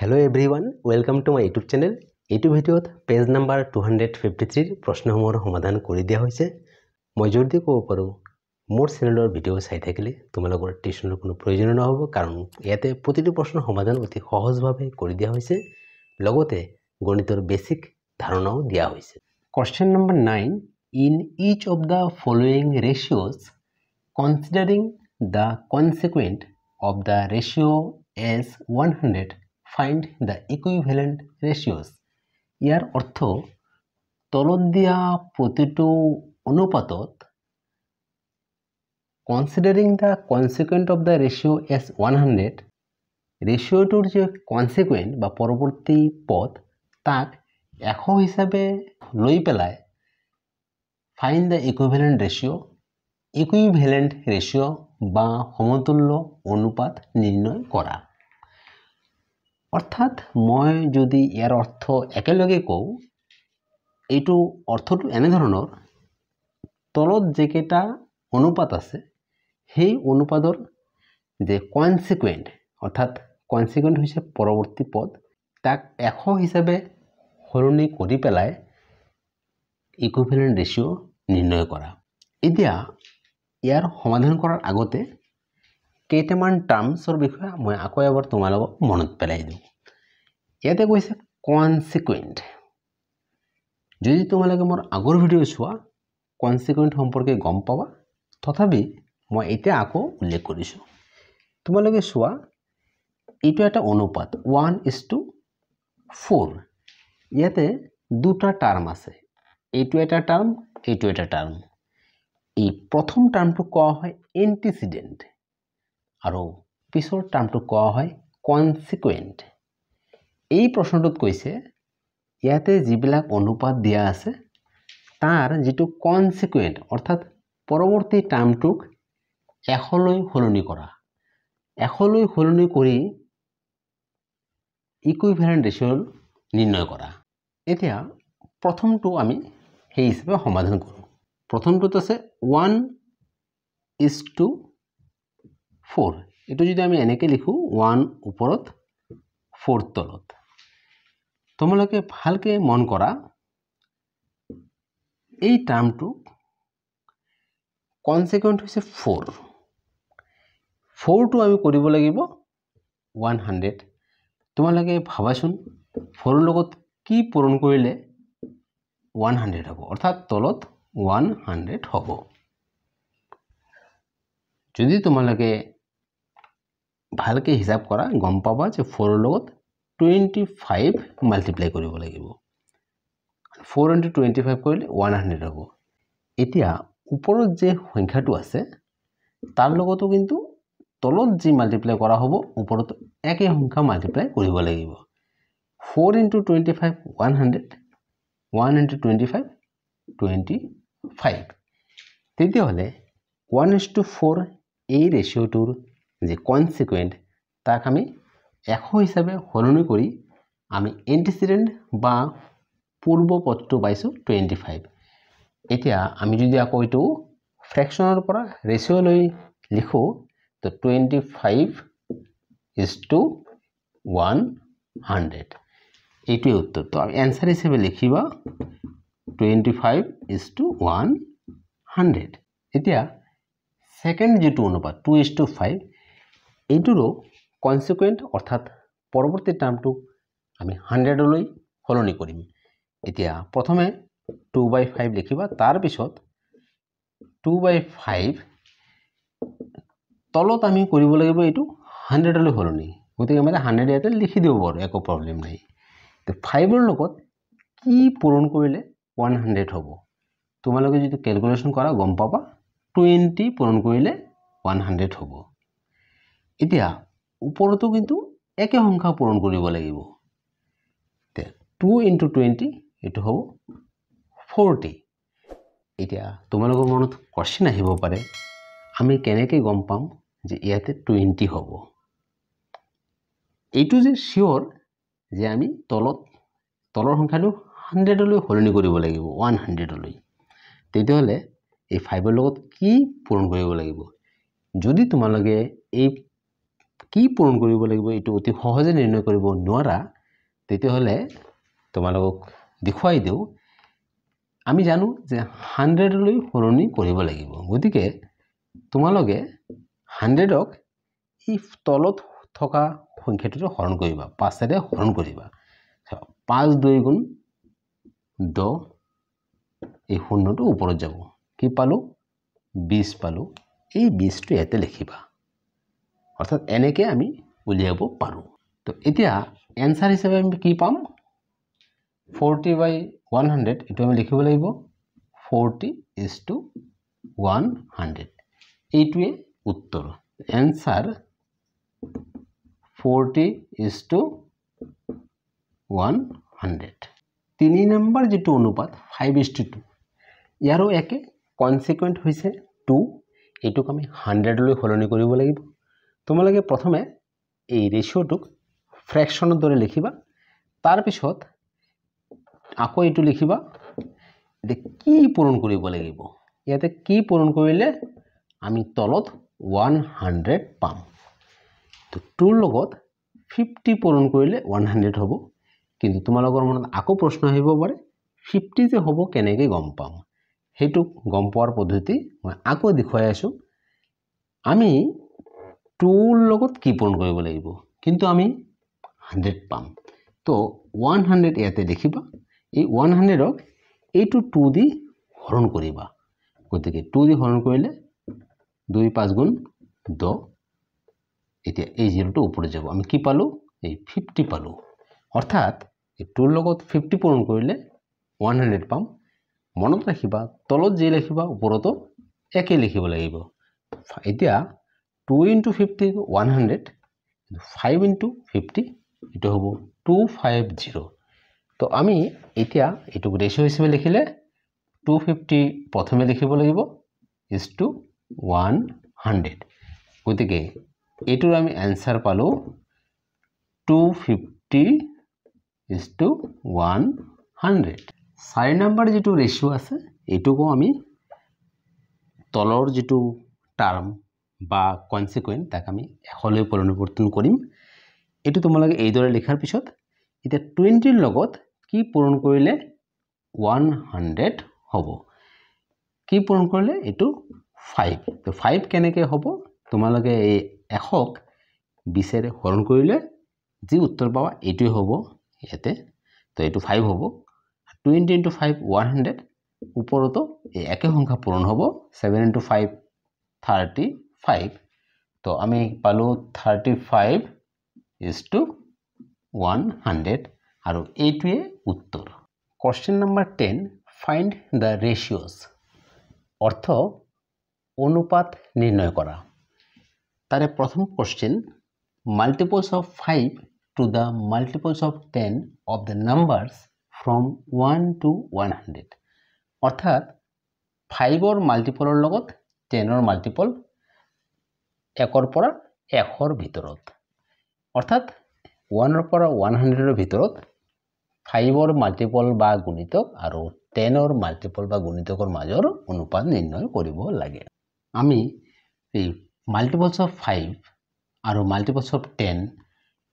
Hello everyone welcome to my YouTube channel এইটো ভিডিঅ'ত page number two hundred fifty থ্ৰীৰ প্ৰশ্নসমূহৰ সমাধান কৰি দিয়া হৈছে মই জোৰ দি ক'ব পাৰোঁ মোৰ চেনেলৰ ভিডিঅ' চাই থাকিলে তোমালোকৰ টিউশ্যনৰ কোনো প্ৰয়োজন নহ'ব কাৰণ ইয়াতে প্ৰতিটো প্ৰশ্নৰ সমাধান অতি সহজভাৱে কৰি দিয়া হৈছে লগতে গণিতৰ বেছিক ধাৰণাও দিয়া হৈছে question number nine in each of the following ratios considering the consequent of the ratio' as one hundred find the equivalent ratios ইয়ার অর্থ তলত দিয়া প্রতিটো অনুপাতত considering the consequent of the ratio as one hundred রেশিওটোর যে consequent বা পরবর্তী পথ তাক এশ হিচাপে লৈ পেলাই find the equivalent ratio' equivalent ratio' বা সমতুল্য অনুপাত নিৰ্ণয় কৰা অৰ্থাৎ মই যদি ইয়াৰ অৰ্থ একেলগে কওঁ এইটো অৰ্থটো এনেধৰণৰ তলত যিকেইটা অনুপাত আছে সেই অনুপাতৰ যে কনচিকুৱেণ্ট অৰ্থাৎ কনচিকুৱেণ্ট হৈছে পৰৱৰ্তী পদ তাক এশ হিচাপে সলনি কৰি পেলাই ইকুইফিলেণ্ট ৰেচিঅ' নিৰ্ণয় কৰা এতিয়া ইয়াৰ সমাধান কৰাৰ আগতে কেইটামান টাৰ্মছৰ বিষয়ে মই আকৌ এবাৰ তোমালোকক মনত পেলাই দিওঁ ইয়াতে কৈছে কনচিকুৱেণ্ট যদি তোমালোকে মোৰ আগৰ ভিডিঅ' চোৱা কনচিকুৱেণ্ট সম্পৰ্কে গম পাবা তথাপি মই এতিয়া আকৌ উল্লেখ কৰিছোঁ তোমালোকে চোৱা এইটো এটা অনুপাত ওৱান ইজ টু ফ'ৰ ইয়াতে দুটা টাৰ্ম আছে এইটো এটা টাৰ্ম এইটো এটা টাৰ্ম এই প্ৰথম টাৰ্মটোক কোৱা হয় এণ্টিচিডেণ্ট আৰু পিছৰ টাৰ্মটোক কোৱা হয় কনচিকুৱেণ্ট এই প্ৰশ্নটোত কৈছে ইয়াতে যিবিলাক অনুপাত দিয়া আছে তাৰ যিটো কনচিকুৱেণ্ট অৰ্থাৎ পৰৱৰ্তী টাৰ্মটোক এশলৈ সলনি কৰা এশলৈ সলনি কৰি ইকুইভেণ্ট ৰেচিঅ'ল নিৰ্ণয় কৰা এতিয়া প্ৰথমটো আমি সেই হিচাপে সমাধান কৰোঁ প্ৰথমটোত আছে ওৱান ইজ টু ফ'ৰ এইটো যদি আমি এনেকৈ লিখোঁ ওৱান ওপৰত ফ'ৰ তলত তোমালোকে ভালকে মন কৰা এই টাৰ্মটো কনচেকেণ্ট হৈছে ফ'ৰ ফ'ৰটো আমি কৰিব লাগিব ওৱান হাণ্ড্ৰেড তোমালোকে ভাবাচোন ফ'ৰৰ লগত কি পূৰণ কৰিলে ওৱান হাণ্ড্ৰেড হ'ব অৰ্থাৎ তলত ওৱান হাণ্ড্ৰেড হ'ব যদি তোমালোকে ভালকৈ হিচাপ কৰা গম পাবা যে ফ'ৰৰ লগত টুৱেণ্টি ফাইভ মাল্টিপ্লাই কৰিব লাগিব ফ'ৰ ইণ্টু টুৱেণ্টি ফাইভ কৰিলে ওৱান হাণ্ড্ৰেড হ'ব এতিয়া ওপৰত যে সংখ্যাটো আছে তাৰ লগতো কিন্তু তলত যি মাল্টিপ্লাই কৰা হ'ব ওপৰত একেই সংখ্যা মাল্টিপ্লাই কৰিব লাগিব four into twenty five one hundred one into twenty five twenty five তেতিয়াহ'লে ওৱান ইজ টু ফ'ৰ এই ৰেচিঅ'টোৰ যি কনচিকুৱেণ্ট তাক আমি এশ হিসাবে সলনি করি আমি এন্টিসিডেন্ট বা পূর্ব পদটো পাইছো টুয়েন্টি ফাইভ এটা আমি যদি আকো এই ফ্রেকশনেরপর রেসিও লিখো তো twenty five is to one hundred এইটাই উত্তর তো আমি অ্যান্সার হিসেবে লিখিবা twenty five is to one hundred এটা সেকেন্ড যে অনুপাত টু ইজ টু ফাইভ এইটারও কনচিকুৱেণ্ট অৰ্থাৎ পৰৱৰ্তী টাৰ্মটোক আমি হাণ্ড্ৰেডলৈ সলনি কৰিম এতিয়া প্ৰথমে টু বাই ফাইভ লিখিবা তাৰপিছত টু বাই ফাইভ তলত আমি কৰিব লাগিব এইটো হাণ্ড্ৰেডলৈ সলনি গতিকে মানে হাণ্ড্ৰেড ইয়াতে লিখি দিব পাৰোঁ একো প্ৰব্লেম নাই তো ফাইভৰ লগত কি পূৰণ কৰিলে ওৱান হাণ্ড্ৰেড হ'ব তোমালোকে যিটো কেলকুলেশ্যন কৰা গম পাবা টুৱেণ্টি পূৰণ কৰিলে ওৱান হাণ্ড্ৰেড হ'ব এতিয়া ওপৰতো কিন্তু একে সংখ্যা পূৰণ কৰিব লাগিব এতিয়া টু ইণ্টু টুৱেণ্টি এইটো হ'ব ফৰ্টি এতিয়া তোমালোকৰ মনত কুৱেশ্যন আহিব পাৰে আমি কেনেকৈ গম পাম যে ইয়াতে টুৱেণ্টি হ'ব এইটো যে চিয়'ৰ যে আমি তলত তলৰ সংখ্যাটো হাণ্ড্ৰেডলৈ সলনি কৰিব লাগিব ওৱান হাণ্ড্ৰেডলৈ তেতিয়াহ'লে এই ফাইভৰ লগত কি পূৰণ কৰিব লাগিব যদি তোমালোকে এই কি পূৰণ কৰিব লাগিব এইটো অতি সহজে নিৰ্ণয় কৰিব নোৱাৰা তেতিয়াহ'লে তোমালোকক দেখুৱাই দিওঁ আমি জানো যে হাণ্ড্ৰেডলৈ সলনি কৰিব লাগিব গতিকে তোমালোকে হাণ্ড্ৰেডক এই তলত থকা সংখ্যাটোৰে হৰণ কৰিবা পাঁচেৰে হৰণ কৰিবা পাঁচ দুই গুণ দহ এই শূন্যটো ওপৰত যাব কি পালোঁ বিছ পালোঁ এই বিছটো ইয়াতে লিখিবা অর্থাৎ এনেকে আমি উলিয়াব পাৰোঁ তো এতিয়া এনচাৰ হিচাপে আমি কি পাম ফৰ্টি বাই ওৱান হাণ্ড্ৰেড এইটো আমি লিখিব লাগিব forty is to one hundred এইটোৱে উত্তৰ answer forty is to one hundred তিনি নম্বৰ যিটো অনুপাত ফাইভ ইজ টু টু ইয়াৰো একে কনচিকুৱেণ্ট হৈছে টু এইটোক আমি হাণ্ড্ৰেডলৈ সলনি কৰিব লাগিব তোমালোকে প্ৰথমে এই ৰেচিঅ'টোক ফ্ৰেকশ্যনৰ দৰে লিখিবা তাৰপিছত আকৌ এইটো লিখিবা যে কি পূৰণ কৰিব লাগিব ইয়াতে কি পূৰণ কৰিলে আমি তলত ওৱান হাণ্ড্ৰেড পাম তো টুৰ লগত ফিফটি পূৰণ কৰিলে ওৱান হাণ্ড্ৰেড হ'ব কিন্তু তোমালোকৰ মনত আকৌ প্ৰশ্ন আহিব পাৰে ফিফটি যে হ'ব কেনেকৈ গম পাম সেইটোক গম পোৱাৰ পদ্ধতি মই আকৌ দেখুৱাই আছোঁ আমি টুৰ লগত কি পূৰণ কৰিব লাগিব কিন্তু আমি হাণ্ড্ৰেড পাম তো ওৱান হাণ্ড্ৰেড ইয়াতে দেখিবা এই ওৱান হাণ্ড্ৰেডক এইটো টু দি হৰণ কৰিবা গতিকে টু দি হৰণ কৰিলে দুই পাঁচ গুণ দহ এতিয়া এই জিৰ'টো ওপৰত যাব আমি কি পালোঁ এই ফিফটি পালোঁ অৰ্থাৎ এই টুৰ লগত ফিফটি পূৰণ কৰিলে ওৱান হাণ্ড্ৰেড পাম মনত ৰাখিবা তলত যি লিখিবা ওপৰতো একেই লিখিব লাগিব এতিয়া two into fifty one hundred five into fifty এইটো হ'ব টু ফাইভ জিৰ' তো আমি এতিয়া এইটোক ৰেচিঅ' হিচাপে লিখিলে টু ফিফটি প্ৰথমে লিখিব লাগিব ইজ টু ওৱান হাণ্ড্ৰেড গতিকে এইটোৰ আমি এনচাৰ পালোঁ two fifty is to one hundred চাৰি নম্বৰ যিটো ৰেচিঅ' আছে এইটোকো আমি তলৰ যিটো টাৰ্ম বা কনচিকুৱেণ্ট তাক আমি এশলৈ পৰিৱৰ্তন কৰিম এইটো তোমালোকে এইদৰে লিখাৰ পিছত এতিয়া টুৱেণ্টিৰ লগত কি পূৰণ কৰিলে ওৱান হাণ্ড্ৰেড হ'ব কি পূৰণ কৰিলে এইটো ফাইভ তো ফাইভ কেনেকৈ হ'ব তোমালোকে এই এশক বিছেৰে হৰণ কৰিলে যি উত্তৰ পাবা এইটোৱে হ'ব ইয়াতে ত' এইটো ফাইভ হ'ব twenty into five one hundred ওপৰতো এই একে সংখ্যা পূৰণ হ'ব seven into five thirty five তো আমি পালোঁ thirty five is to one hundred আৰু এইটোৱে উত্তৰ question number ten find the ratios অৰ্থ অনুপাত নিৰ্ণয় কৰা তাৰে প্ৰথম question multiples of five to the multiples of ten of the numbers from one to one hundred অৰ্থাৎ ফাইভৰ মাল্টিপলৰ লগত টেনৰ মাল্টিপল একর পৰা এশৰ ভিতৰত অৰ্থাৎ ওৱানৰ পৰা ওৱান হাণ্ড্ৰেডৰ ভিতৰত ফাইভৰ মাল্টিপল বা গুণিতক আৰু টেনৰ মাল্টিপল বা গুণিতকৰ মাজৰ অনুপাত নিৰ্ণয় কৰিব লাগে আমি এই মাল্টিপলছ অফ ফাইভ আৰু মাল্টিপলছ অফ টেন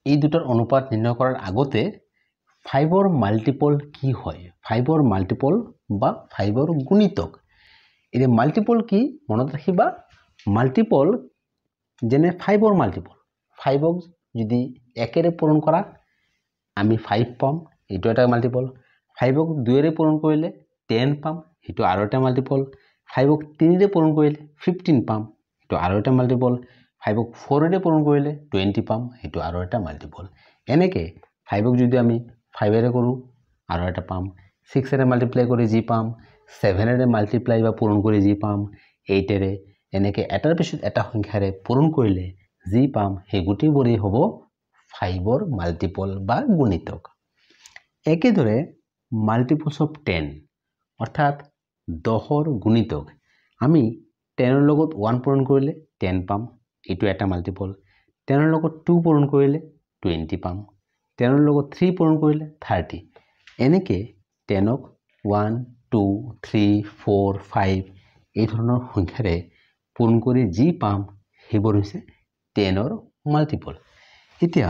এই দুটাৰ অনুপাত নিৰ্ণয় কৰাৰ আগতে ফাইভৰ মাল্টিপল কি হয় ফাইভৰ মাল্টিপল বা ফাইভৰ গুণিতক এতিয়া মাল্টিপল কি মনত ৰাখিবা মাল্টিপল যেনে ফাইভৰ মাল্টিপল ফাইভক যদি একেৰে পূৰণ কৰা আমি ফাইভ পাম এইটো এটা মাল্টিপল ফাইভক দুয়েৰে পূৰণ কৰিলে টেন পাম সেইটো আৰু এটা মাল্টিপল ফাইভক তিনিৰে পূৰণ কৰিলে ফিফটিন পাম সেইটো আৰু এটা মাল্টিপল ফাইভক ফ'ৰেৰে পূৰণ কৰিলে টুৱেণ্টি পাম সেইটো আৰু এটা মাল্টিপল এনেকৈ ফাইভক যদি আমি ফাইভেৰে কৰোঁ আৰু এটা পাম ছিক্সেৰে মাল্টিপ্লাই কৰি যি পাম ছেভেনেৰে মাল্টিপ্লাই বা পূৰণ কৰি যি পাম এইটেৰে এনেকৈ এটাৰ পিছত এটা সংখ্যাৰে পূৰণ কৰিলে যি পাম সেই গুটিবোৰেই হ'ব ফাইভৰ মাল্টিপল বা গুণিতক একেদৰে মাল্টিপলছ অফ টেন অৰ্থাৎ দহৰ গুণিতক আমি টেনৰ লগত ওৱান পূৰণ কৰিলে টেন পাম এইটো এটা মাল্টিপল টেনৰ লগত টু পূৰণ কৰিলে টুৱেণ্টি পাম টেনৰ লগত থ্ৰী পূৰণ কৰিলে থাৰ্টি এনেকৈ টেনক one two three four five এই ধৰণৰ সংখ্যাৰে পূৰণ কৰি যি পাম সেইবোৰ হৈছে টেনৰ মাল্টিপল এতিয়া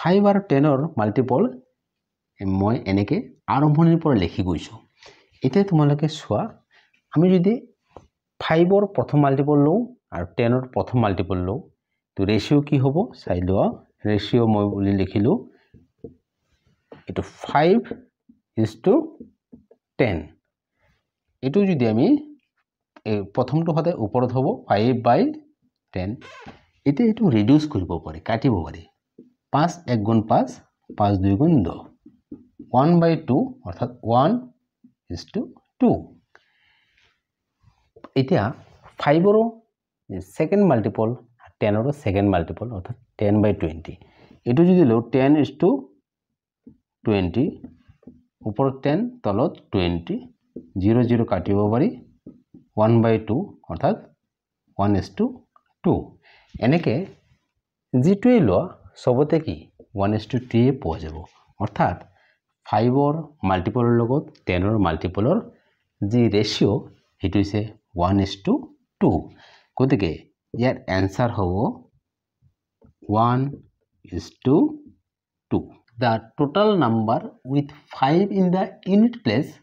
ফাইভ আৰু টেনৰ মাল্টিপল মই এনেকৈ আৰম্ভণিৰ পৰা লিখি গৈছোঁ এতিয়া তোমালোকে চোৱা আমি যদি ফাইভৰ প্ৰথম মাল্টিপল লওঁ আৰু টেনৰ প্ৰথম মাল্টিপল লওঁ তো ৰেচিঅ' কি হ'ব চাই লোৱা ৰেচিঅ' মই বুলি লিখিলোঁ এইটো ফাইভ ইজ টু টেন এইটো যদি আমি প্ৰথমটো সদায় ওপৰত হ'ব ফাইভ বাই টেন এতিয়া এইটো ৰিডিউচ কৰিব পাৰি কাটিব পাৰি পাঁচ এক গুণ পাঁচ পাঁচ দুই গুণ দহ ওৱান বাই টু অৰ্থাৎ ওৱান ইজ টু টু এতিয়া ফাইভৰো ছেকেণ্ড মাল্টিপল টেনৰো ছেকেণ্ড মাল্টিপল অৰ্থাৎ টেন বাই টুৱেণ্টি এইটো যদি লওঁ টেন ইজ টু টুৱেণ্টি ওপৰত টেন তলত টুৱেণ্টি জিৰ' জিৰ' কাটিব পাৰি ওৱান বাই টু অৰ্থাৎ ওৱান এছ টু টু এনেকৈ যিটোৱেই লোৱা চবতে কি ওৱান এছ টু থ্ৰীয়ে পোৱা যাব অৰ্থাৎ ফাইভৰ মাল্টিপলৰ লগত টেনৰ মাল্টিপলৰ যি ৰেচিঅ' সেইটো হৈছে ওৱান এছ টু টু গতিকে ইয়াৰ এনচাৰ হ'ব one is two to the total number with five in the unit place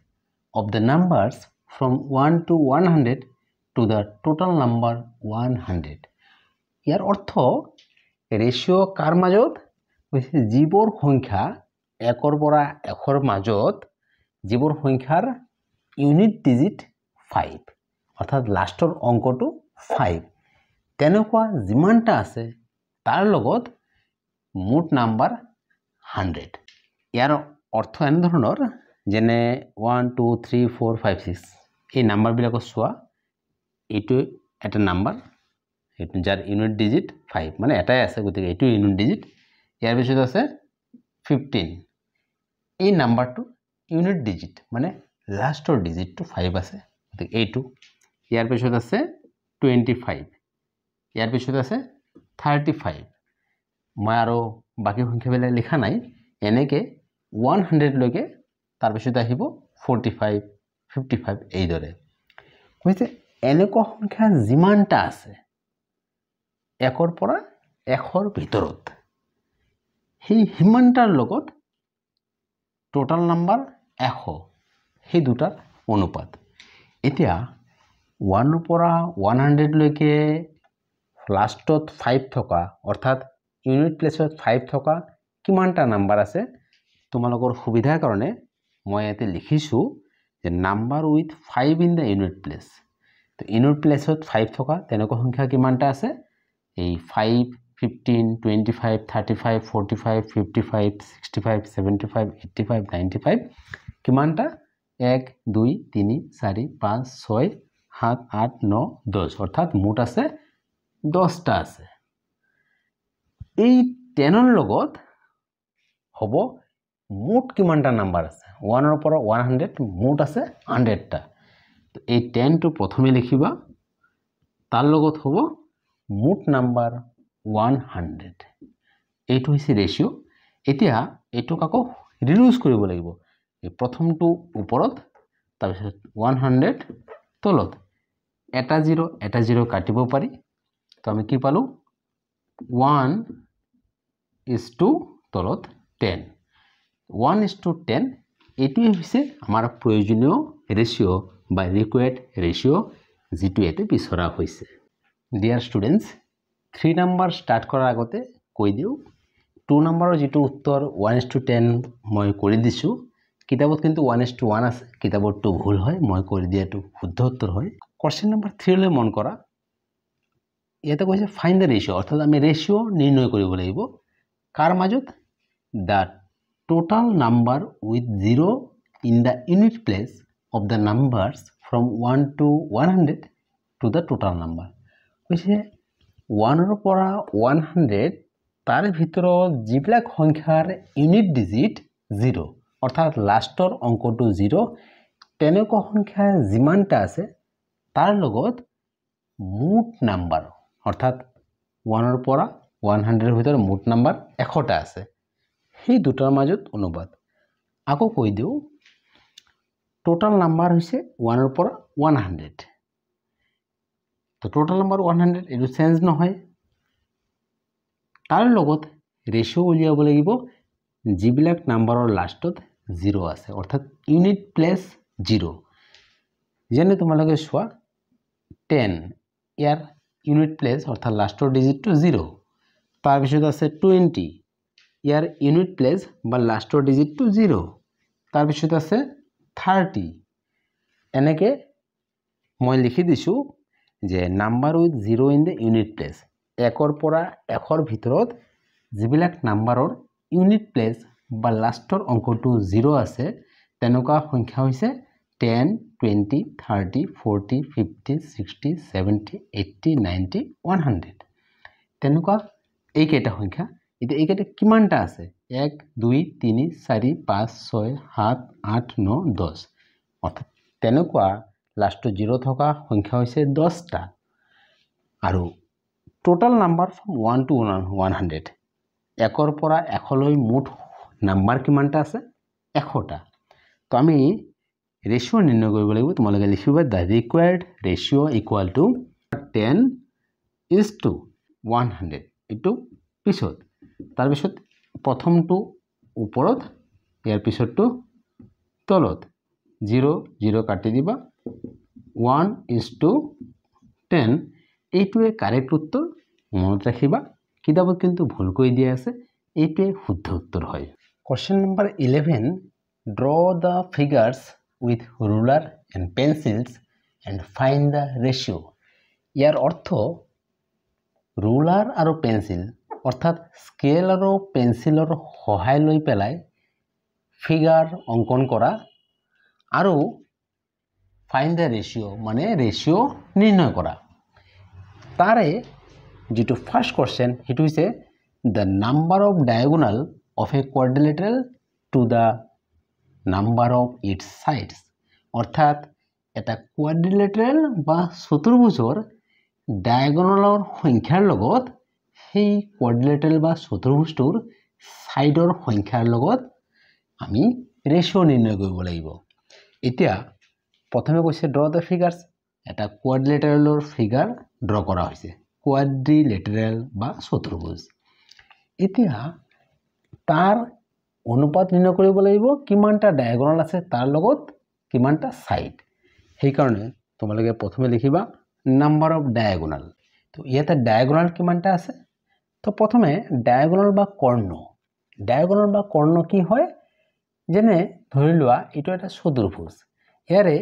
of the numbers from 1 to 100 to the total number 100 ইয়ার অর্থ রেশিও কার মাজত হৈছে যিবোৰ সংখ্যা একৰ পৰা এশৰ মাজত যিবোৰ সংখ্যাৰ ইউনিট ডিজিট ফাইভ অৰ্থাৎ লাষ্টৰ অংকটো ফাইভ তেনেকুৱা যিমানটা আছে তাৰ লগত মুঠ নাম্বাৰ হাণ্ড্ৰেড ইয়াৰ অৰ্থ এনেধৰণৰ যেনে one two three four five six এই নাম্বাৰবিলাক চোৱা এইটো এটা নাম্বাৰ এইটো যাৰ ইউনিট ডিজিট ফাইভ মানে এটাই আছে গতিকে এইটো ইউনিট ডিজিট ইয়াৰ পিছত আছে ফিফটিন এই নাম্বাৰটো ইউনিট ডিজিট মানে লাষ্টৰ ডিজিটটো ফাইভ আছে গতিকে এইটো ইয়াৰ পিছত আছে টুৱেণ্টি ফাইভ ইয়াৰ পিছত আছে থাৰ্টি ফাইভ মই আৰু বাকী সংখ্যাবিলাক লিখা নাই এনেকৈ ওৱান হাণ্ড্ৰেডলৈকে তাৰপিছত আহিব ফৰ্টি ফাইভ ফিফটি ফাইভ এইদৰে বুজিছে এনেকুৱা সংখ্যা যিমানটা আছে একৰ পৰা এশৰ ভিতৰত সেই সিমানটাৰ লগত টোটাল নাম্বাৰ এশ সেই দুটাৰ অনুপাত এতিয়া ওৱানৰ পৰা ওৱান হাণ্ড্ৰেডলৈকে লাষ্টত ফাইভ থকা অৰ্থাৎ ইউনিট প্লেচত ফাইভ থকা কিমানটা নাম্বাৰ আছে তোমালোকৰ সুবিধাৰ কাৰণে মই ইয়াতে লিখিছোঁ যে number with five in the unit place তো ইউনিট প্লেচত ফাইভ থকা তেনেকুৱা সংখ্যা কিমানটা আছে এই five fifteen twenty five thirty five forty five fifty five sixty five seventy five eighty five ninety five কিমানটা এক দুই তিনি চাৰি পাঁচ ছয় সাত আঠ ন দহ অৰ্থাৎ মুঠ আছে দহটা আছে এই টেনৰ লগত হ'ব মুঠ কিমানটা নাম্বাৰ আছে ওৱানৰ পৰা ওৱান হাণ্ড্ৰেড মুঠ আছে হাণ্ড্ৰেডটা এই টেনটো প্ৰথমে লিখিবা তাৰ লগত হ'ব মুঠ নাম্বাৰ ওৱান হাণ্ড্ৰেড এইটো হৈছে ৰেচিঅ' এতিয়া এইটোক আকৌ ৰিডিউচ কৰিব লাগিব এই প্ৰথমটো ওপৰত তাৰপিছত ওৱান হাণ্ড্ৰেড তলত এটা জিৰ' এটা জিৰ' কাটিব পাৰি তো আমি কি পালোঁ ওৱান ইজ টু তলত ten one is to ten এইটোৱে হৈছে আমাৰ প্ৰয়োজনীয় ৰেচিঅ' বা ৰিকুৱেড ৰেচিঅ' যিটো ইয়াতে বিচৰা হৈছে dear students three number start কৰাৰ আগতে কৈ দিওঁ টু নাম্বাৰৰ যিটো উত্তৰ ওৱান ইছ টু টেন মই কৰি দিছোঁ কিতাপত কিন্তু ওৱান ইছ টু ওৱান আছে কিতাপৰ ভুল হয় মই কৰি দিয়াটো শুদ্ধ উত্তৰ হয় কুৱেশ্যন নম্বৰ থ্ৰীলৈ মন কৰা ইয়াতে কৈছে ফাইন দ্য ৰেচিঅ' অৰ্থাৎ আমি ৰেচিঅ' নিৰ্ণয় কৰিব লাগিব কাৰ মাজত the total number with 0 in the unit place of the numbers from 1 to 100 to the total number. Which is 1 to 100, tar vitro jiblak honkhar unit digit 0. Or that last or onko to 0. Teneko honkhar zimanta se tar logot moot number. Or that 1 to 100 with a moot number ekhota se. সেই দুটাৰ মাজত অনুবাদ আকৌ কৈ দিওঁ total number হৈছে ওৱানৰ পৰা ওৱান হাণ্ড্ৰেড তো টোটাল নাম্বাৰ ওৱান হাণ্ড্ৰেড এইটো চেঞ্জ নহয় তাৰ লগত ৰেচিঅ' উলিয়াব লাগিব যিবিলাক নাম্বাৰৰ লাষ্টত জিৰ' আছে অৰ্থাৎ ইউনিট প্লেছ জিৰ' যেনে তোমালোকে চোৱা টেন ইয়াৰ ইউনিট প্লেছ অৰ্থাৎ লাষ্টৰ ডিজিটটো জিৰ' তাৰপিছত আছে টুৱেণ্টি ইয়াৰ ইউনিট প্লেচ বা লাষ্টৰ ডিজিটটো জিৰ' তাৰপিছত আছে থাৰ্টি এনেকৈ মই লিখি দিছোঁ যে number with zero' in the unit place একৰ পৰা এশৰ ভিতৰত যিবিলাক নাম্বাৰৰ ইউনিট প্লেচ বা লাষ্টৰ অংকটো জিৰ' আছে তেনেকুৱা সংখ্যা হৈছে ten twenty thirty forty fifty sixty seventy eighty ninety one hundred তেনেকুৱা এইকেইটা সংখ্যা এতিয়া এইকেইটা কিমানটা আছে এক দুই তিনি চাৰি পাঁচ ছয় সাত আঠ ন দহ অৰ্থাৎ তেনেকুৱা লাষ্টত জিৰ' থকা সংখ্যা হৈছে দহটা আৰু total number from one to one one hundred একৰ পৰা এশলৈ মুঠ নাম্বাৰ কিমানটা আছে এশটা তো আমি ৰেচিঅ' নিৰ্ণয় কৰিব লাগিব তোমালোকে লিখিবা the required ratio' equal to ten is to one hundred এইটো পিছত তাৰপিছত প্ৰথমটো ওপৰত ইয়াৰ পিছৰটো তলত জিৰ' জিৰ' কাটি দিবা ওৱান ইজ টু টেন এইটোৱে কাৰেক্ট উত্তৰ মনত ৰাখিবা কিতাপত কিন্তু ভুল ভুলকৈ দিয়া আছে এইটোৱে শুদ্ধ উত্তৰ হয় question number eleven draw the figures with ruler and pencils and find the ratio' ইয়াৰ অৰ্থ ৰুলাৰ আৰু পেঞ্চিল অৰ্থাৎ স্কেল আৰু পেঞ্চিলৰ সহায় লৈ পেলাই ফিগাৰ অংকন কৰা আৰু ফাইন দ্য ৰেচিঅ' মানে ৰেচিঅ' নিৰ্ণয় কৰা তাৰে যিটো ফাৰ্ষ্ট কুৱেশ্যন সেইটো হৈছে the number of diagonal of a quadrilateral to the number of its sides অৰ্থাৎ এটা কোৱাৰ্ডিনেটেল বা চতুৰ্ভুজৰ ডায়েগনেলৰ সংখ্যাৰ লগত সেই কৰ্ডিলেটেল বা চতুৰ্ভুজটোৰ ছাইডৰ সংখ্যাৰ লগত আমি ৰেচিঅ' নিৰ্ণয় কৰিব লাগিব এতিয়া প্ৰথমে কৈছে ড্ৰ দ্য ফিগাৰ্ছ এটা কোৱাৰ্ডিলেটেৰেলৰ ফিগাৰ ড্ৰ কৰা হৈছে কোৱাড্ৰিলেটেৰেল বা চতুৰ্ভুজ এতিয়া তাৰ অনুপাত নিৰ্ণয় কৰিব লাগিব কিমানটা ডায়েগনেল আছে তাৰ লগত কিমানটা ছাইড সেইকাৰণে তোমালোকে প্ৰথমে লিখিবা নাম্বাৰ অফ ডায়েগনেল তো ইয়াতে ডায়েগনেল কিমানটা আছে তো প্রথমে ডায়াগোনাল বা কর্ণ ডায়াগোনাল বা কর্ণ কি হয় যেনে ধৰি লোৱা এইটো এটা চতুৰ্ভুজ ইয়াৰে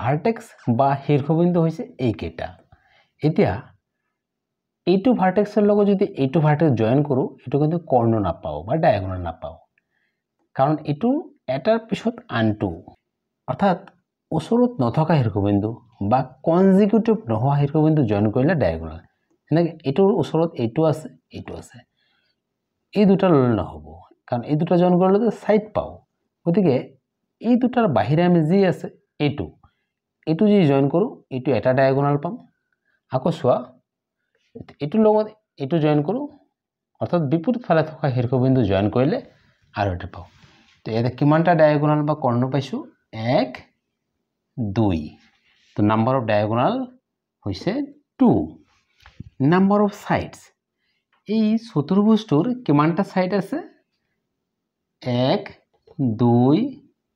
ভাৰ্টেক্স বা শীৰ্ষবিন্দু হৈছে এইকেইটা এতিয়া এইটো ভাৰ্টেক্সৰ লগত যদি এইটো ভাৰ্টেক্স জইন কৰোঁ এইটো কিন্তু কৰ্ণ নাপাওঁ বা ডায়েগনেল নাপাওঁ কাৰণ এইটো এটাৰ পিছত আনটো অৰ্থাৎ ওচৰত নথকা শীৰ্ষবিন্দু বা কনজিকিউটিভ নোহোৱা শীৰ্ষবিন্দু জইন কৰিলে ডায়েগনেল এনেকৈ এইটোৰ ওচৰত এইটো আছে এইটো আছে এই দুটা ল'লে নহ'ব কাৰণ এই দুটা জইন কৰিলে যে ছাইড পাওঁ গতিকে এই দুটাৰ বাহিৰে আমি যি আছে এইটো এইটো যি জইন কৰোঁ এইটো এটা ডায়েগনাল পাম আকৌ চোৱা এইটোৰ লগত এইটো জইন কৰোঁ অৰ্থাৎ বিপৰীত ফালে থকা শীৰ্ষবিন্দু জইন কৰিলে আৰু এটা পাওঁ তো ইয়াতে কিমানটা ডায়েগনাল বা কৰ্ণ পাইছোঁ এক দুই তো নাম্বাৰ অফ ডায়েগনাল হৈছে টু নাম্বার অফ সাইডস এই চতুর্ভুজটোৰ কিমানটা সাইড আছে এক দুই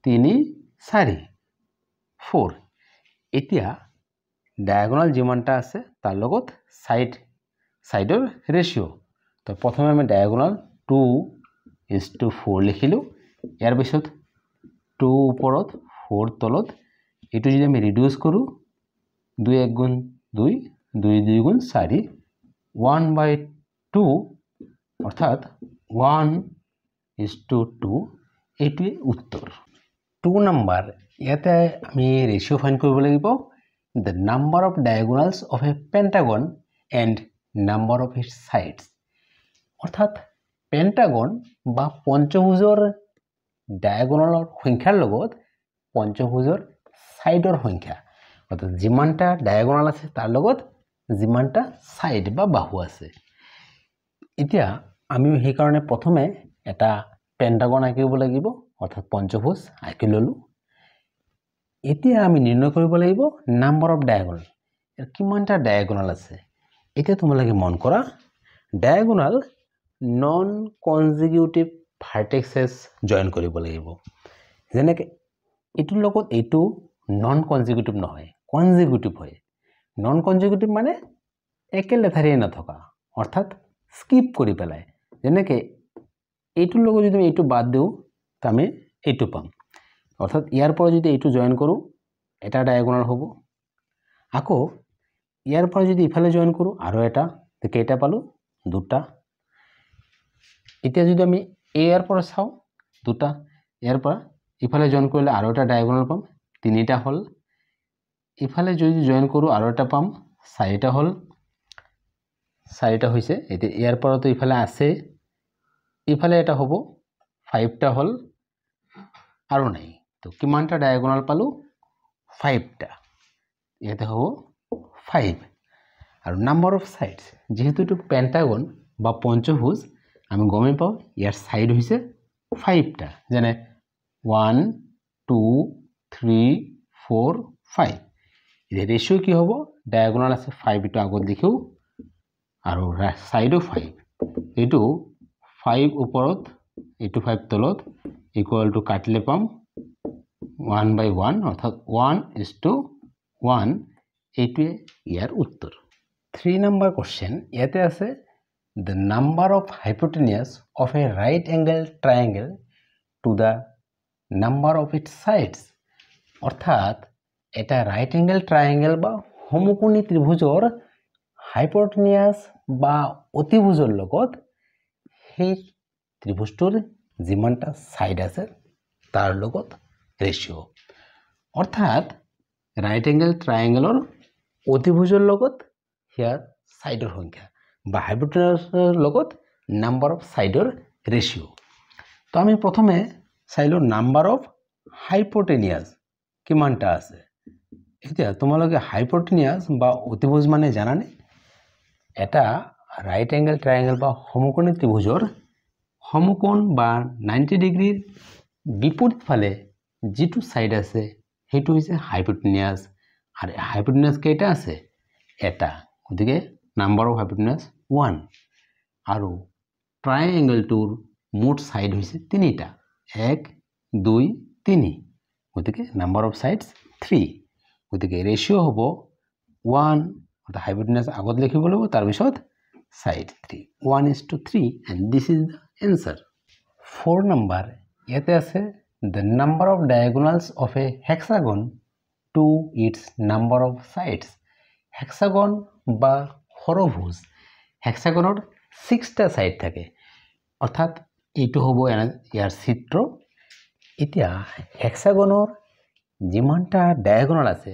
তিনি চাৰি ফ'ৰ এতিয়া ডায়াগোনাল যিমানটা আছে তাৰ লগত সাইড সাইডৰ ৰেচিঅ' তো প্ৰথমে আমি diagonal two is to four লিখিলোঁ ইয়াৰ পিছত টু ওপৰত ফ'ৰ তলত এইটো যদি আমি ৰিডিউচ কৰোঁ দুই এক গুণ দুই দুই দুই গুণ চারি ওয়ান বাই টু অর্থাৎ ওয়ান ইস টু টু এইটোৱে উত্তৰ টু নাম্বাৰ ইয়াতে আমি ৰেচিঅ' ফাইন কৰিব লাগিব the number of diagonals of a pentagon and number of its sides অৰ্থাৎ পেণ্টাগন বা পঞ্চভুজৰ ডায়েগোনালৰ সংখ্যাৰ লগত পঞ্চভুজৰ ছাইডৰ সংখ্যা অৰ্থাৎ যিমানটা ডায়াগনাল আছে তাৰ লগত যিমানটা ছাইড বা বাহু আছে এতিয়া আমি সেইকাৰণে প্ৰথমে এটা পেণ্টাগন আঁকিব লাগিব অৰ্থাৎ পঞ্চভোজ আঁকি ল'লোঁ এতিয়া আমি নিৰ্ণয় কৰিব লাগিব নাম্বাৰ অফ ডায়েগনেল কিমানটা ডায়েগনেল আছে এতিয়া তোমালোকে মন কৰা diagonal non consecutive vertexes join কৰিব লাগিব যেনেকৈ এইটোৰ লগত এইটো নন কনজিকিউটিভ নহয় কনজিকিউটিভ হয় নন কনজিকুটিভ মানে একেলেথাৰিয়ে নথকা অৰ্থাৎ স্কিপ কৰি পেলাই যেনেকৈ এইটোৰ লগত যদি আমি এইটো বাদ দিওঁ তো আমি এইটো পাম অৰ্থাৎ ইয়াৰ পৰা যদি এইটো জইন কৰোঁ এটা ডায়েগনেল হ'ব আকৌ ইয়াৰ পৰা যদি ইফালে জইন কৰোঁ আৰু এটা কেইটা পালোঁ দুটা এতিয়া যদি আমি ইয়াৰ পৰা চাওঁ দুটা ইয়াৰ পৰা ইফালে জইন কৰিলে আৰু এটা ডায়েগনেল পাম তিনিটা হ'ল ইফালে যদি জইন কৰোঁ আৰু এটা পাম চাৰিটা হ'ল চাৰিটা হৈছে এতিয়া ইয়াৰ পৰাতো ইফালে আছে ইফালে এটা হ'ব ফাইভটা হ'ল আৰু নাই তো কিমানটা ডায়েগনেল পালোঁ ফাইভটা ইয়াতে হ'ব ফাইভ আৰু নাম্বাৰ অফ ছাইডছ যিহেতু এইটো পেণ্টাগন বা পঞ্চভুজ আমি গমেই পাওঁ ইয়াৰ ছাইড হৈছে ফাইভটা যেনে one two three four five এদের রেশিও কি হব ডায়াগোনাল আছে ফাইভ এইটো আগত লিখোঁ আৰু ছাইডো ফাইভ এইটো ফাইভ ওপৰত এইটো ফাইভ তলত ইকুৱেল টু কাটিলে পাম ওৱান বাই ওৱান অৰ্থাৎ ওৱান ইজ টু ওৱান এইটোৱে ইয়াৰ উত্তৰ থ্ৰী নম্বৰ কুৱেশ্যন ইয়াতে আছে the number of hypotenuse of a right angle triangle to the number of it sides অৰ্থাৎ এটা রাইট অ্যাঙ্গেল ট্রায়াঙ্গেল বা সমকোণী ত্ৰিভুজৰ হাইপৰ্টনিয়াছ বা অতিভুজৰ লগত সেই ত্ৰিভুজটোৰ যিমানটা ছাইড আছে তাৰ লগত ৰেচিঅ' অৰ্থাৎ ৰাইট এংগেল ট্ৰাইংগেলৰ অতিভুজৰ লগত সেয়াৰ ছাইডৰ সংখ্যা বা হাইপৰ্টনিয়াছৰ লগত নাম্বাৰ অফ ছাইডৰ ৰেচিঅ' তো আমি প্ৰথমে চাই লওঁ নাম্বাৰ অফ হাইপৰ্টেনিয়াছ কিমানটা আছে এতিয়া তোমালোকে হাইপ্ৰটিনিয়াছ বা অতিভোজ মানে জানানে এটা ৰাইট এংগেল ট্ৰাইংগেল বা সমকোণী ত্ৰিভুজৰ সমকোণ বা নাইণ্টি ডিগ্ৰীৰ বিপৰীত ফালে যিটো ছাইড আছে সেইটো হৈছে হাইপ্ৰটিনিয়াছ আৰু হাইপ্ৰটিনিয়াছ কেইটা আছে এটা গতিকে নাম্বাৰ অফ হাইপ্ৰটিনিয়াছ ওৱান আৰু ট্ৰাইংগেলটোৰ মুঠ ছাইড হৈছে তিনিটা এক দুই তিনি গতিকে নাম্বাৰ অফ ছাইডছ থ্ৰী গতিকে ৰেচিঅ' হ'ব ওৱান অৰ্থাৎ হাইব্ৰিডনেছ আগত লিখিব লাগিব তাৰপিছত side three one is two three and this is the answer for number ইয়াতে আছে the number of diagonals of a hexagon to its number of sides hexagon বা সৰভোজ হেক্সাগনত ছিক্সটা চাইড থাকে অৰ্থাৎ এইটো হ'ব ইয়াৰ চিত্ৰ এতিয়া হেক্সাগনৰ যিমানটা ডায়াগনল আছে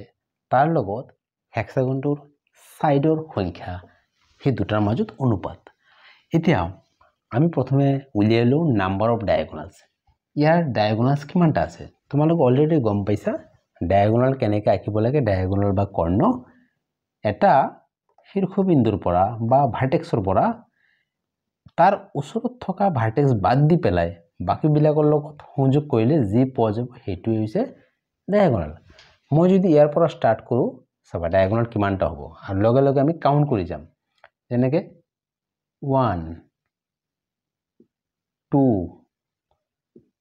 তাৰ লগত হেক্সাগনটোৰ ছাইডৰ সংখ্যা সেই দুটাৰ মাজত অনুপাত এতিয়া আমি প্ৰথমে উলিয়াই লওঁ নাম্বাৰ অফ ডায়েগনাল ইয়াৰ ডায়েগনাল কিমানটা আছে তোমালোক অলৰেডি গম পাইছা ডায়েগনাল কেনেকৈ আঁকিব লাগে ডায়েগনাল বা কৰ্ণ এটা শীৰ্ষবিন্দুৰ পৰা বা ভাৰ্টেক্সৰ পৰা তাৰ ওচৰত থকা ভাৰ্টেক্স বাদ দি পেলাই বাকীবিলাকৰ লগত সংযোগ কৰিলে যি পোৱা যাব সেইটোৱে হৈছে ডায়াগনেল মই যদি ইয়াৰ পৰা ষ্টাৰ্ট কৰোঁ চাবা ডায়াগনেল কিমানটা হ'ব আৰু লগে লগে আমি কাউণ্ট কৰি যাম যেনেকৈ ওৱান টু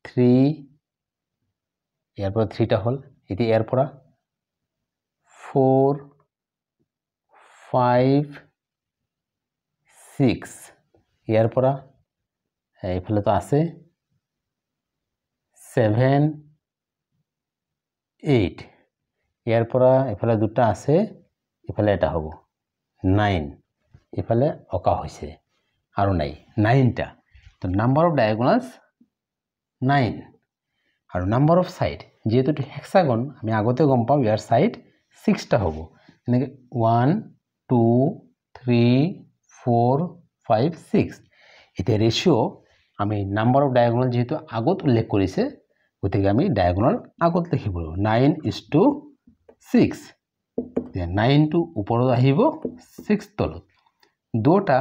থ্ৰী ইয়াৰ পৰা থ্ৰীটা হ'ল এতিয়া ইয়াৰ পৰা ফ'ৰ ফাইভ ছিক্স ইয়াৰ পৰা এইফালেতো আছে ছেভেন এইট ইয়াৰ পৰা এফালে দুটা আছে ইফালে এটা হ'ব নাইন ইফালে অঁকা হৈছে আৰু নাই নাইনটা তো নাম্বাৰ অফ ডায়েগনাছ নাইন আৰু নাম্বাৰ অফ ছাইড যিহেতু এইটো হেক্সাগন আমি আগতে গম পাওঁ ইয়াৰ ছাইড ছিক্সটা হ'ব এনেকৈ one two three four five six এতিয়া ৰেচিঅ' আমি নাম্বাৰ অফ ডায়েগনেল যিহেতু আগত উল্লেখ কৰিছে গতিকে আমি ডায়েগনেল আগত লিখিব নাইন ইজ টু ছিক্স নাইনটো ওপৰত আহিব ছিক্স তলত দুটা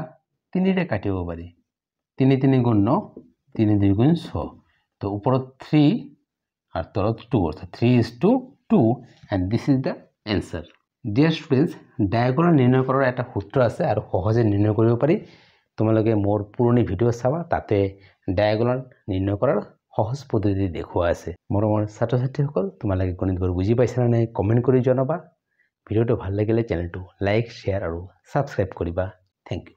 তিনিৰে কাটিব পাৰি তিনি তিনি গুণ ন তিনি দুই গুণ ছ তো ওপৰত থ্ৰী আৰু তলত টু অৰ্থাৎ three is two two and this is the answer dear students diagonal নিৰ্ণয় কৰাৰ এটা সূত্ৰ আছে আৰু সহজে নিৰ্ণয় কৰিব পাৰি তোমালোকে মোৰ পুৰণি ভিডিঅ' চাবা তাতে ডায়েগনেল নিৰ্ণয় কৰাৰ সহজ পদ্ধতি দেখুওৱা আছে মৰমৰ ছাত্ৰ ছাত্ৰীসকল তোমালোকে গণিতবোৰ বুজি পাইছানে নাই কমেণ্ট কৰি জনাবা ভিডিঅ'টো ভাল লাগিলে চেনেলটো লাইক শ্বেয়াৰ আৰু ছাবস্ক্ৰাইব কৰিবা থেংক ইউ